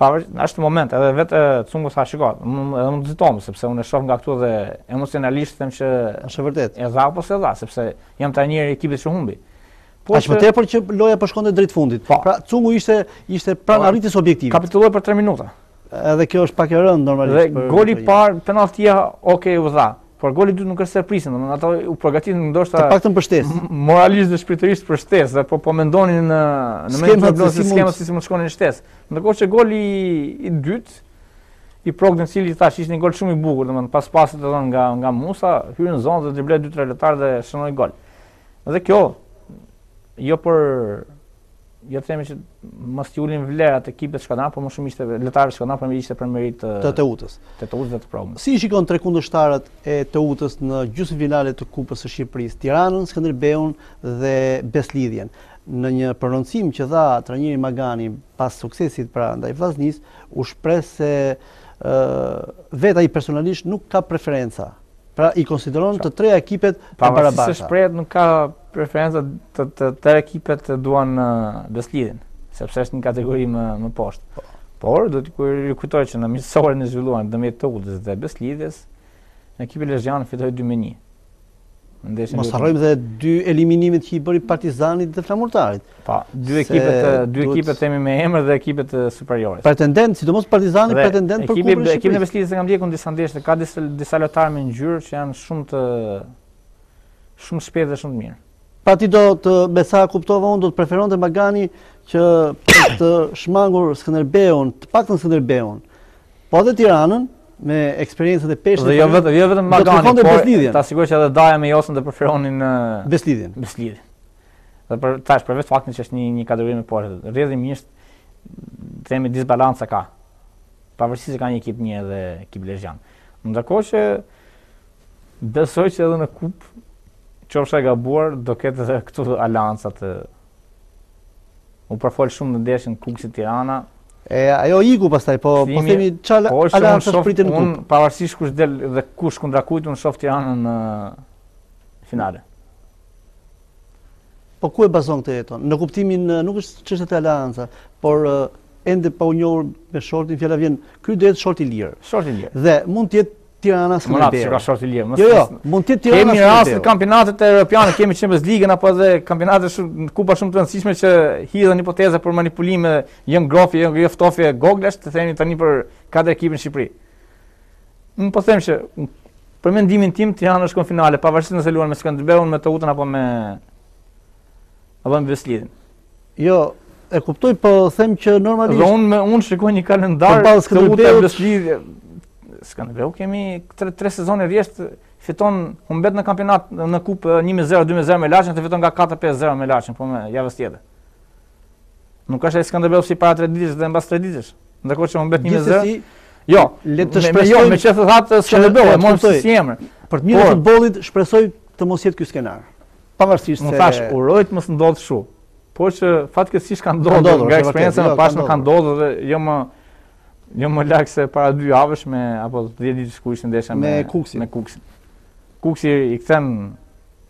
Pavarësisht në moment edhe vetë cungu sa shiko, edhe mund të zitom sepse unë e shoh nga këtu dhe emocionalisht them që është e vërtetë. Edhe apo se dha sepse jam trajneri i ekipit që humbi. Po as më tepër që loja po shkonte drejt fundit. Po. Pra Cungu ishte ishte pranë po, arritjes së objektivit. Kapituloi për 3 minuta edhe kjo është pak e rëndë normalisht. Dhe goli parë, penaltia, ok, u dha. Por goli dytë nuk është se prisin, domethënë ata u përgatitën ndoshta të paktën për shtesë. Moralisht dhe shpirtërisht për shtesë, po po mendonin në në mendjen e skema si mund të shkonin në shtesë. Ndërkohë që goli i dytë i Progdën cili thash ishte një gol shumë i bukur, domethënë pas pasit të dhënë nga nga Musa, hyrën zonë dhe dribloi 2-3 lojtarë dhe shënoi gol. Dhe kjo jo për jo të themi që mos ti ulin vlerat të ekipit të por më shumë ishte letar të Shkodrës, por më ishte për merit të të Teutës, të Teutës vetë promovë. Si i shikon tre kundërshtarët e Teutës në gjysmëfinalet të Kupës së Shqipërisë, Tiranën, Skënderbeun dhe Beslidhjen? në një prononcim që dha trajneri Magani pas suksesit pra ndaj Vllaznis u shpreh se ë uh, vet ai personalisht nuk ka preferenca. Pra i konsideron të treja ekipet të barabarta. Pa se shprehet nuk ka preferenca të të të ekipet duan në Beslidin, sepse është një kategori më më poshtë. Po. Por do të kujtoj që në misorin e zhvilluar ndërmjet të udhës dhe Beslidhes, ekipi Lezhjan fitoi 2-1. Mos harrojmë dhe dy eliminimet që i bëri Partizanit dhe Flamurtarit. Pa, po, dy ekipet, dy duc... ekipet themi me emër dhe ekipet superiore. Pretendent, sidomos Partizani pretendent për kupën. Ekipi, ekipi në Veslidhe se kam ndjekur disa ndeshje, ka disa disa lojtarë me ngjyrë që janë shumë të shumë shpejtë dhe shumë të mirë. Pa ti do të besa kuptova unë, do të preferon të Magani që të shmangur Skanderbeon, të pak të Skanderbeon, po dhe Tiranën, me eksperiencët e peshtë... Dhe jo, jo vetë Magani, por ta sigur që edhe daja me josën dhe preferonin... Beslidhin. Beslidhin. Dhe për tash, ashtë, faktin që është një kadrurim e porhe, rrëdhin njështë të themi disbalansa ka, pavërsi se ka një ekip një edhe ekip Lezhjan. Ndërko që besoj që edhe në kupë, qofsha e gabuar, do ketë edhe këtu alancat. E... U përfol shumë në ndeshjen Kuksi Tirana. E ajo iku pastaj, po po themi çal po, alancat shof, pritet në Un pavarësisht kush del dhe kush kundra kujt, un shoh Tiranën në finale. Po ku e bazon këtë jeton? Në kuptimin nuk është çështja e alianca, por ende pa u njohur me shortin fjala vjen ky det short i lir short i lir dhe mund të jetë Tirana s'ka ka shorti lëm. Jo, jo, mund të Tirana. Kemi rastin e kampionatet kemi Champions League-n apo edhe kampionate shumë kupa shumë të rëndësishme që hidhen hipoteza për manipulime, jo ngrofi, jo e Goglash, të themi tani për katër ekipin në Shqipëri. Unë po them që për mendimin tim Tirana është në finale, pavarësisht nëse luan me Skënderbeun, me Teutën apo me apo me Veslidin. Jo, e kuptoj, po them që normalisht. Dhe unë shikoj një kalendar të Teutën me Skënderbeu kemi 3 3 sezone rresht fiton humbet në kampionat në kup 1-0 2-0 me Laçin, të fiton nga 4-5-0 me Laçin, po me javës tjetër. Nuk ka shai Skënderbeu si para 3 ditësh dhe mbas 3 ditësh. Ndërkohë që humbet 1-0. Jo, le të jo, shpresojmë me çfarë that Skënderbeu, mos si emër. Për të mirë futbollit shpresoj të mos jetë ky skenar. Pavarësisht se Mund thash urojt mos ndodh kështu. Po që fatkesish ka ndodhur, nga eksperjenca e jo, pashme ka ndodhur dhe jo më Jo më lak se para dy javësh me apo 10 ditë të skuqshin ndeshën me Kuksin. Me Kuksin. Kuksi i kthen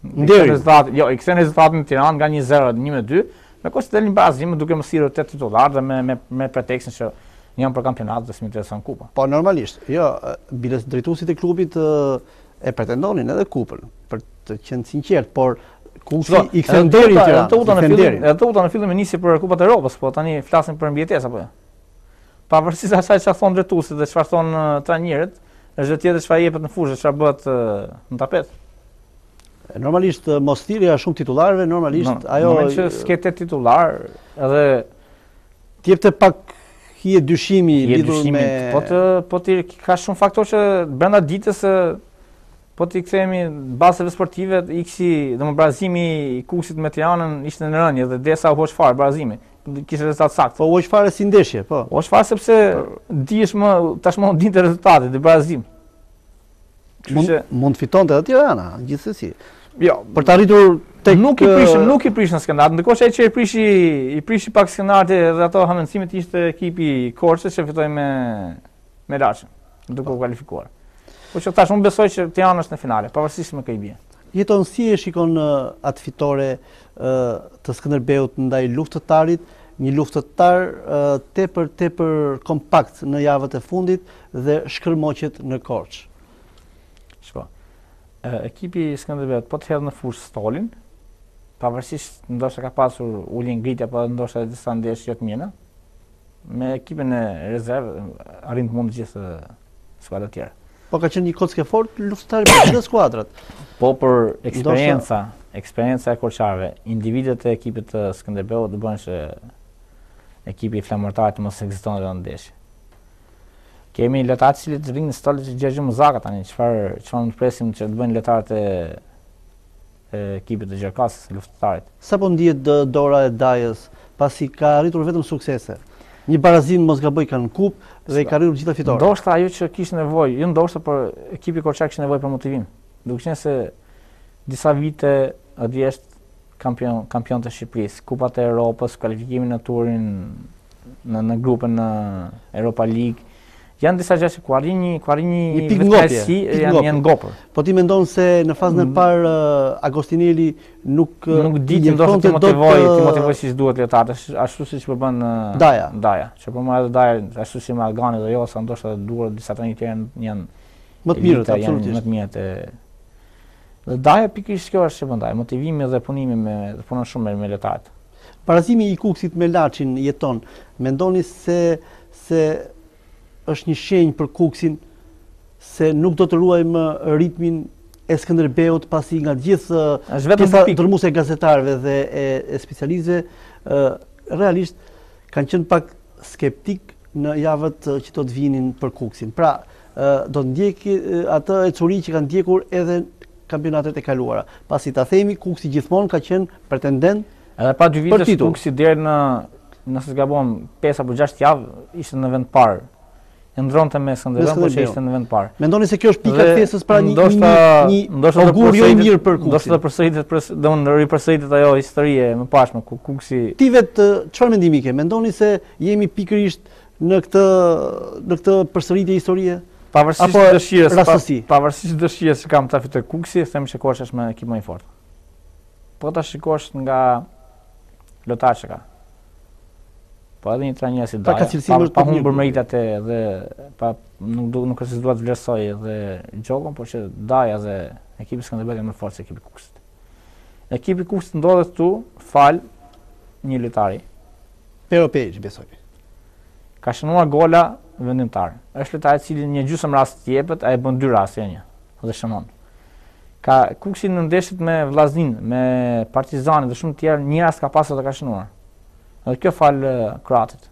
ndër rezultat, jo, i kthen rezultatin në Tiranë nga 1-0 në 1-2, me kusht të dalin bazë, më duke mësirë të titullar dhe me me me pretekstin se janë për kampionat dhe smitë të kupa. Po, normalisht, jo, bilës drejtusit e klubit e pretendonin edhe kupën, për të qenë sinqert, por kuksi i kthen deri në janë, i në fillim, E të uta në fillim me nisi për kupat e Europës, po tani flasin për mbjetes, apo jo? pa vërësisa asaj që a thonë dretusit dhe që fa thonë është njërët, çfarë që fa jepet në fushë, që fa në tapet. Normalisht, mostirja shumë titularve, normalisht, ajo... Në momen që s'kete titular, edhe... Tjep të pak hi e dyshimi, lidur me... Po të po ti ka shumë faktor që brenda ditës, po të i këthejemi baseve sportive, i kësi dhe më brazimi i kusit me të janën, ishte në rënjë, dhe desa u hoq fare brazimi kishe rezultat sakt. Po u është fare si ndeshje, po. U është fare sepse dish më tashmë u dinte rezultati te Brazil. Mund të mund fitonte atje ana, gjithsesi. Jo, për të arritur tek nuk i prishin, uh, nuk i prishin skenat. Ndërkohë ai që i prishi, i prishi pak skenat dhe ato hanësimet ishte ekipi i Korçës që fitoi me me Laçin, duke u kualifikuar. Po që tashmë besoj që Tirana është në finale, pavarësisht me kë i bie. Jeton si e shikon uh, atë fitore të Skënderbeut ndaj luftëtarit, një luftëtar tepër tepër kompakt në javët e fundit dhe shkërmoqet në Korç. Shko. Ekipi i Skënderbeut po të hedh në fush Stolin, pavarësisht ndoshta ka pasur ulje ngritje apo ndoshta disa ndeshje jo të mira. Me ekipin e rezervë arrin të mund të gjithë skuadrat tjera. Po ka qenë një e fort luftëtar për gjithë skuadrat. Po për eksperjenca, eksperienca e korçarëve, individet e ekipit të Skënderbeut do bënë se ekipi i flamurtarit mos ekziston në ndesh. Kemi lojtarë që rinjë në stolet që më Muzaka tani, çfarë që mund të presim që të bëjnë lojtarët e ekipit të Gjergjas luftëtarit. Sa po ndihet dora e Dajës pasi ka arritur vetëm suksese. Një barazim mos gaboj kanë kup dhe i ka rritur gjitha fitore. Ndoshta ajo që kishte nevojë, jo ndoshta, për ekipi Korçak kishte nevojë për motivim. Duke qenë se disa vite a është kampion, kampion të Shqipërisë, kupat e Europës, kualifikimin në turin në, në grupën në Europa League, janë disa gjashë, ku arri një, ku arri një, një pikë ngopje, po ti me ndonë se në fazën e mm. parë, uh, Agostinelli nuk, uh, nuk di të ndoshtë të motivoj, të motivoj si që uh, duhet le të ashtu si që përbën daja, daja, që përbën edhe daja, ashtu si me Algani dhe jo, sa ndoshtë edhe duhet, disa të një tjerën, janë, më të mirët, absolutisht, më të mirët e, Dhe daja pikërisht kjo është që bëndaj, motivimi dhe punimi me, dhe punon shumë me, me Parazimi i kukësit me lachin jeton, me ndoni se, se është një shenjë për kuksin, se nuk do të ruajmë ritmin e Skënderbeut pasi nga gjithë pjesa dërmuese e gazetarëve dhe e, e specialistëve realisht kanë qenë pak skeptik në javët që do të vinin për Kuksin. Pra, do të ndjeki atë ecuri që kanë ndjekur edhe kampionatet e kaluara. Pasi ta themi Kuksi gjithmonë ka qenë pretendent edhe pa dy vite Kuksi deri në nëse zgabon 5 apo 6 javë ishte në vend parë. E ndronte me Skënderbeu por ishte në vend parë. Mendoni se kjo është pika e thesës pra një ndoshta një ndoshta augur jo i mirë për Kuksi. Ndoshta përsëritet për don riperseritet ajo histori e mëparshme ku Kuksi Ti vet eh, çfarë mendimi ke? Mendoni se jemi pikërisht në këtë në këtë përsëritje historie? pavarësisht dëshirës, pa, pavarësisht dëshirës që kam ta të Kuksi, them se Kosha është më ekipë më i fortë. Po ta shikosh nga që ka. Po edhe një trajner si Dalla, pa, pa, pa humbur meritat e dhe pa nuk do nuk është se duat vlerësoj edhe Gjokon, por që Daja dhe ekipi Skënderbeu janë më fort se ekipi Kuksit. Ekipi Kuksit ndodhet këtu fal një lojtari. Europej, besoj. Ka shënuar gola vendimtar. Është lojtari i cili në një gjysmë rast të jepet, ai bën dy raste një. Dhe shëmon. Ka kuksi në ndeshjet me Vllaznin, me Partizanin dhe shumë të tjerë, një rast ka pasur ta ka shënuar. Dhe kjo fal kroatit.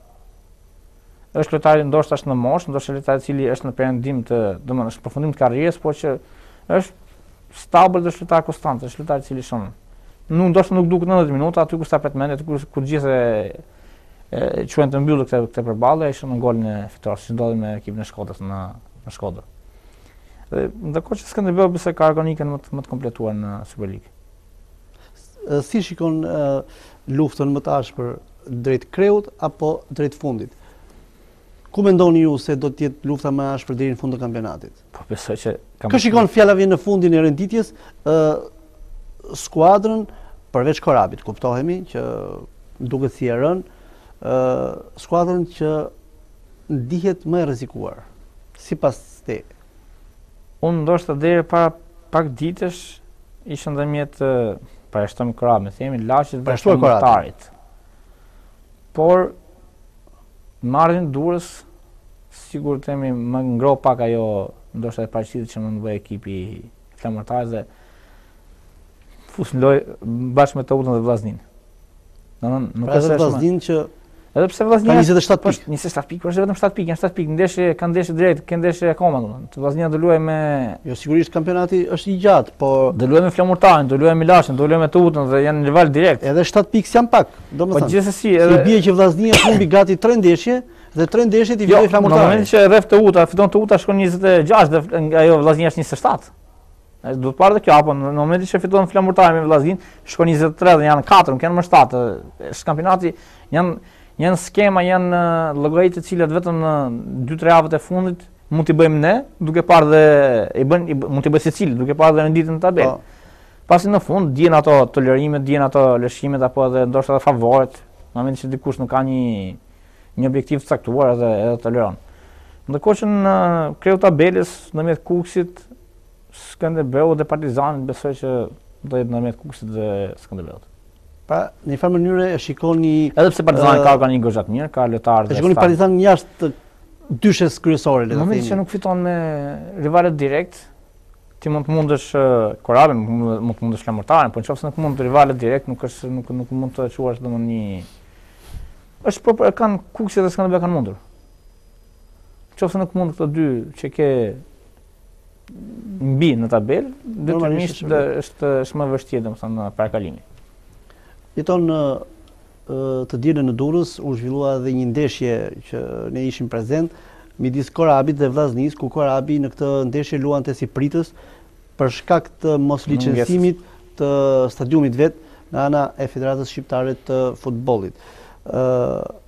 Është lojtari ndoshta është në moshë, ndoshta lojtari i cili është në perëndim të, domethënë është në përfundim të karrierës, por që është stabil dhe shëtar konstante, është lojtari i cili shon. Nuk ndoshta nuk duket 90 minuta aty ku sta pret mendet, ku ku gjithë e quen të mbyllë këte, këte përbale, ishë në gol e fitarës, që ndodhi me ekipin e Shkodrës në, në Shkodrë. Dhe ndërkohë që Skënderbeu bëse ka organikën më të, më të kompletuar në Superligë. Si shikon luftën më tash për drejt kreut apo drejt fundit? Ku mendoni ju se do të jetë lufta më e ashpër deri në fund të kampionatit? Po besoj që Kë shikon fjala në fundin e renditjes, ë skuadrën përveç Korabit, kuptohemi që duket si e rënë, skuadrën që ndihet më e rrezikuar sipas te. Unë ndoshta deri para pak ditësh ishën dhe mjetë të përështëm këra, me themi, lachit dhe të mëtarit. Por, mardin durës, sigur të temi, më ngro pak ajo, ndoshtë e paqitë që më nëvoj ekipi të mëtarit dhe fusë në bashkë me të utën dhe vlasnin. Në në, nuk pra e se vlasnin që Edhe pse vllaznia ka 27 pikë, 27 pikë, janë 7 pikë, 7 pikë, janë 7 pikë, ndeshje kanë ndeshje drejt, kanë ndeshje akoma domethënë. Të vllaznia do luajë me Jo sigurisht kampionati është i gjatë, po do luajë me Flamurtarin, do luajë me Lashën, do luajë me Tutën dhe janë rival direkt. Edhe 7 pikë janë pak, domethënë. Po gjithsesi, edhe bie që vllaznia humbi gati 3 ndeshje dhe 3 ndeshje i vjen Flamurtarin. Jo, në momentin që rreth të Uta, fiton të shkon 26 dhe ajo vllaznia është 27. Do të parë dhe kjo, apo në momenti që fiton flamurtarë me vlazin, shko 23 dhe janë 4, nuk janë më 7, shkampinati janë janë skema, janë llogaritë të cilat vetëm në 2-3 javët e fundit mund t'i bëjmë ne, duke parë dhe i bën mund t'i bëj secili, duke parë dhe në ditën e tabelës. Po. Pasi në fund dihen ato tolerimet, dihen ato lëshimet apo edhe ndoshta edhe favoret, në moment që dikush nuk ka një një objektiv të caktuar edhe edhe toleron. Ndërkohë që në kreu të tabelës në mes Kuksit, Skënderbeu dhe Partizani besoj që do jetë në mes Kuksit dhe Skënderbeut. Pa, në një farë mënyrë e shikoni edhe pse Partizani ka ka një gojë mirë, ka lojtarë të shkëlqyer. E Partizani jashtë dyshes kryesore le të themi. Nuk se nuk fiton me rivalet direkt. Ti mund të mundësh korabin, mund të mundësh lamurtarin, po në çfarë se nuk mund të rivalet direkt, nuk është nuk nuk mund të çuash domthonjë një është proper, kanë kuksi dhe s'kanë kanë mundur. Në çfarë se nuk mund këto dy që ke mbi në tabel, dhe është është më vështirë domthonjë në kalimit jeton në të dielën në Durrës u zhvillua edhe një ndeshje që ne ishim prezent midis Korabit dhe Vllaznis, ku Korabi në këtë ndeshje luante si pritës për shkak të mos licensimit të stadiumit vet nga ana e Federatës Shqiptare të Futbollit. ë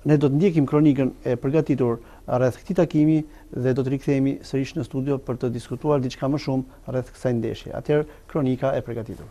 ne do të ndjekim kronikën e përgatitur rreth këtij takimi dhe do të rikthehemi sërish në studio për të diskutuar diçka më shumë rreth kësaj ndeshje. Atëherë kronika e përgatitur.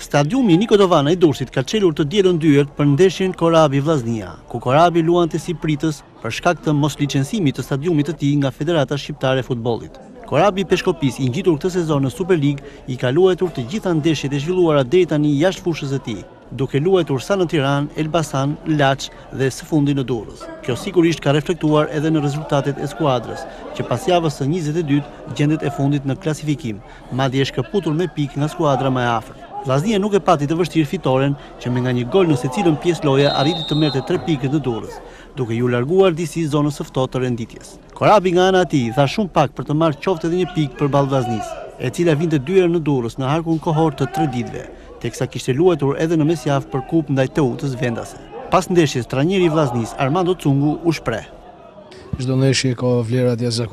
Stadiumi Nikotovana i Dursit ka qelur të djelën dyërt për ndeshjen Korabi Vlaznia, ku Korabi luan të si pritës për shkak të mos licensimi të stadiumit të ti nga Federata Shqiptare Futbolit. Korabi Peshkopis i njitur këtë sezon në Super League i ka luajtur të gjitha ndeshjet e zhvilluara drejta një jashtë fushës e ti, duke luajtur sa në Tiran, Elbasan, Lach dhe së fundi në Durës. Kjo sigurisht ka reflektuar edhe në rezultatet e skuadrës, që pas javës të 22 gjendet e fundit në klasifikim, madhje shkëputur me pik nga skuadra e afrë. Vlaznia nuk e pati të vështirë fitoren që me nga një gol se cilën pjesë loja arriti të merte tre pikët në durës, duke ju larguar disi zonës sëfto të renditjes. Korabi nga ana ati dha shumë pak për të marrë qofte dhe një pikë për balë vlaznis, e cila vinte dyre në durës në harkun kohor të tre ditve, teksa kishte luetur edhe në mesjaf për kup ndaj të utës vendase. Pas ndeshjes, tra njëri vlaznis, Armando Cungu u shpreh. Gjdo ndeshje ka vlerat jasë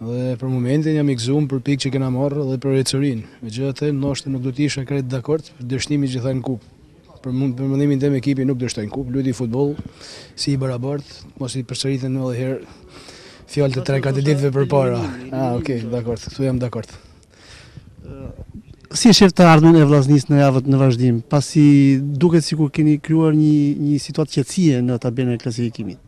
dhe për momentin jam i gëzuar për pikë që kena marrë dhe për recërinë. Megjithatë, nështë nuk do të kretë krejt për dështimi që thajnë kupë. Për mëndimin për me ekipi nuk dështajnë kupë, luajti futboll si i barabart, mos i në edhe herë fjalët e tre katë ditëve përpara. Ah, ok, dakord. Tu jam dakord. Si e shef të ardhën e vllaznisë në javët në vazhdim, pasi duket sikur keni krijuar një një situatë qetësie në tabelën e klasifikimit.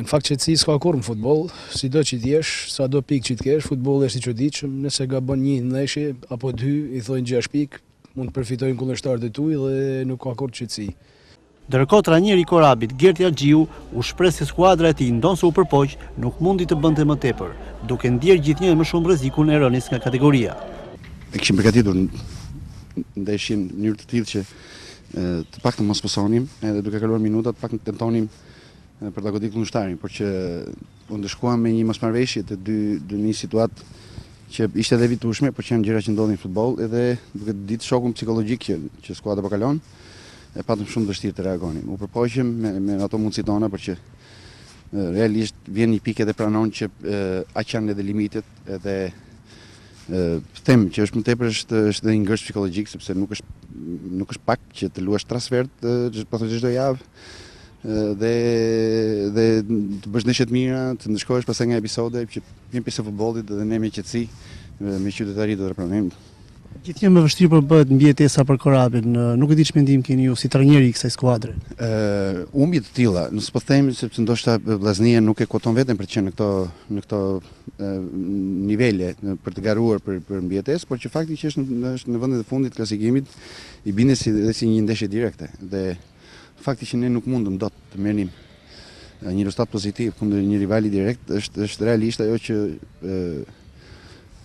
Në fakt që si s'ka kur në futbol, si do që t'jesh, sa do pik që t'kesh, futbol është i qëdiqëm, nëse ga bën një ndeshi, apo dy, i thojnë gjash pik, mund të përfitojnë kundështarët e tuj dhe nuk ka kur që t'si. Dërko të ranjeri korabit, Gertja Gjiu, u shpres se skuadra e ti ndonë se u përpoq, nuk mundi të bënte më tepër, duke ndjerë gjithë një e më shumë rëzikun e rënis nga kategoria. E këshim përgatitur në njërë të tilë që të pak të mos pësonim, edhe duke kaluar minutat, pak të tentonim për të godit kundështarin, por që po ndëshkuam me një mosmarveshje të dy, një situatë që ishte dhe vitë ushme, por që janë gjera që ndodhin në futbol, edhe duke ditë shokun psikologjik që, që skuadë kalon, e patëm shumë dështirë të reagonim. U përpojshem me, ato mundësit tona, por që realisht vjen një pike dhe pranon që a që edhe limitet edhe them që është më tepër është, dhe një ngërsh psikologjik, sepse nuk është, nuk është pak që të luash transfert, që të po javë, dhe dhe të bësh një çet mira, të ndëshkohesh pasaj nga episode që vjen pjesë e futbollit dhe ne me qetësi me qytetarit do të pranojmë. një më vështirë për bëhet mbjetesa për korabin, nuk e di mendim keni ju si trajneri i kësaj skuadre. Ë umbi të tilla, nëse po themi sepse ndoshta vllaznia nuk e koton vetën për të qenë në këto në nivele për të garuar për për mbjetesë, por që fakti që është në, vëndet vendin e fundit klasifikimit i bindes si dhe si një ndeshje direkte dhe fakti që ne nuk mundëm do të mërnim eh, një rëstat pozitiv këndë një rivali direkt, është, është realisht ajo që e,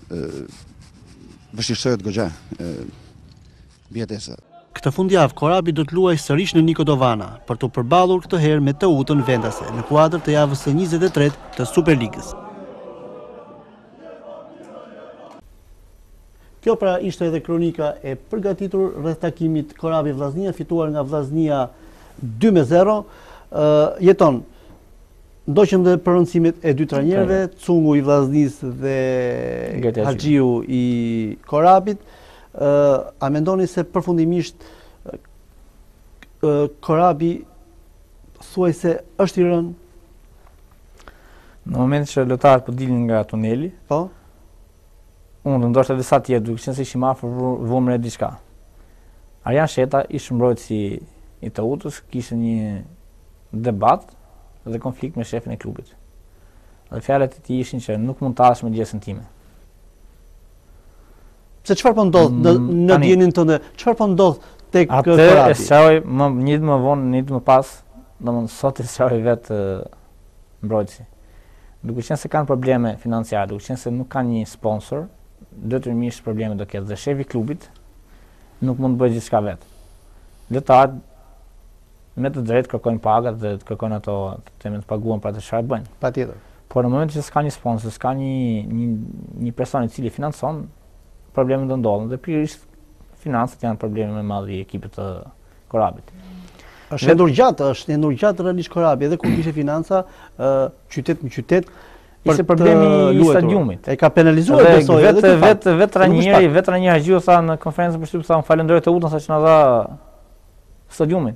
e, gëgja bjetesa. Këtë fundjavë, Korabi do të luaj sërish në Niko Dovana për të përbalur këtë herë me të utën vendase në kuadrë të javës të 23 të Superligës. Kjo pra ishte edhe kronika e përgatitur rrëth takimit Korabi Vlaznia, fituar nga Vlaznia Vlaznia, 2 me 0, uh, jeton, ndoqëm dhe përëndësimit e dy trajnjerve, Cungu i Vlaznis dhe haqiu i Korabit, uh, a mendoni se përfundimisht Korabi thuaj se është i rënë? Në moment që lëtarët për po dilin nga tuneli, po? unë të ndoshtë edhe sa tjetë, duke që nëse ishim afër vëmër e diçka. Arjan Sheta ishë mbrojtë si i Tautës kishte një debat dhe konflikt me shefin e klubit. Dhe fjalët e tij ishin që nuk mund të tash me djesën time. Pse çfarë po ndodh në mm, në dijenin tënde? Çfarë po ndodh tek Korati? Atë e shoj më një ditë më vonë, një ditë më pas, domun sot e shoj vetë mbrojtësi. Duke qenë se kanë probleme financiare, duke qenë se nuk kanë një sponsor, detyrimisht probleme do ketë dhe shefi i klubit nuk mund të bëjë gjithçka vet. Letat me të drejtë kërkojnë paga dhe të kërkojnë ato të themë të paguam për atë që bëjnë. Patjetër. Por në momentin që s'ka një sponsor, s'ka një një një person i cili financon, probleme do ndodhen dhe pikërisht financat janë problemi më madh i ekipit të korabit. Është ndër gjatë, është ndër gjatë realisht korabi edhe kur kishte financa ë uh, qytet me qytet ishte problemi i stadiumit. E ka penalizuar besoj edhe vetë vetë vetë trajneri, vetë trajneri ajo tha në konferencën për shtypsa, "Falenderoj të udhën sa që na dha stadiumin."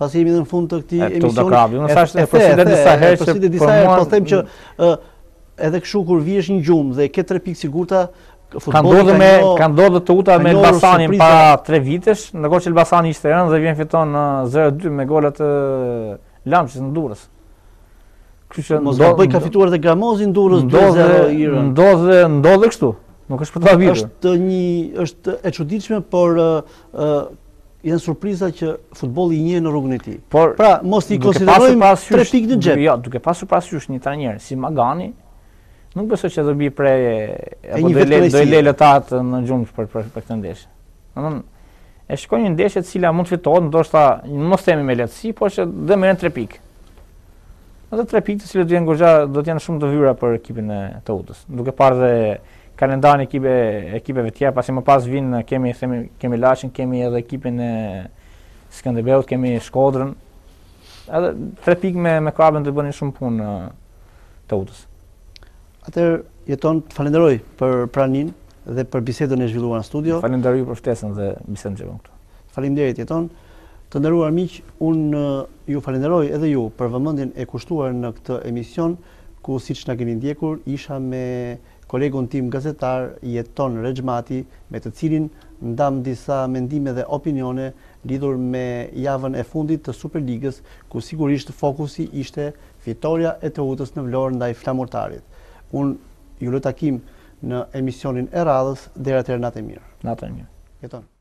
pasi jemi dhe në fund të këti emisioni, e përsidet disa herë, e përsidet disa po them që edhe këshu kur vijesh një gjumë dhe ketë tre pikë sigurta, Kanë do dhe të uta me Elbasani pa tre vitesh, në që Elbasani ishte rënë dhe vjen fiton në 0-2 me gollet Lamqës në Durës. Mosgat bëj ka fituar dhe Gramozi në Durës 2-0. Në dhe kështu, nuk është për të avirë. është e qëditshme, por janë surpriza që futbolli i një në rrugën e tij. Por pra mos i konsiderojmë tre pikë në gjepë. Jo, duke pasur pasysh një trajner si Magani, nuk besoj që do bi prej apo do le letat në gjumë për këtë ndeshje. e shkon një ndeshje e cila mund të fitohet, ndoshta mos temi me letësi, por që dhe merren tre pikë. Ato tre pikë të cilët do të jenë gojja do të jenë shumë të vëra për ekipin e Teutës, duke parë dhe kalendarin ekipe ekipeve tjera pasi më pas vin kemi themi kemi Laçin, kemi edhe ekipin e Skënderbeut, kemi Shkodrën. Edhe tre pikë me me Krabën do bënin shumë punë uh, të Utës. Atë jeton falenderoj për pranin dhe për bisedën e zhvilluar në studio. Falenderoj për ftesën dhe bisedën që këtu. Faleminderit jeton. Të nderuar miq, unë uh, ju falenderoj edhe ju për vëmendjen e kushtuar në këtë emision ku siç na keni ndjekur, isha me kolegun tim gazetar jeton regjmati me të cilin ndam disa mendime dhe opinione lidur me javën e fundit të Superligës, ku sigurisht fokusi ishte fitoria e të utës në vlorë ndaj flamurtarit. Unë ju lëtakim në emisionin e radhës dhe ratër natë e mirë. Natë e mirë. Jeton.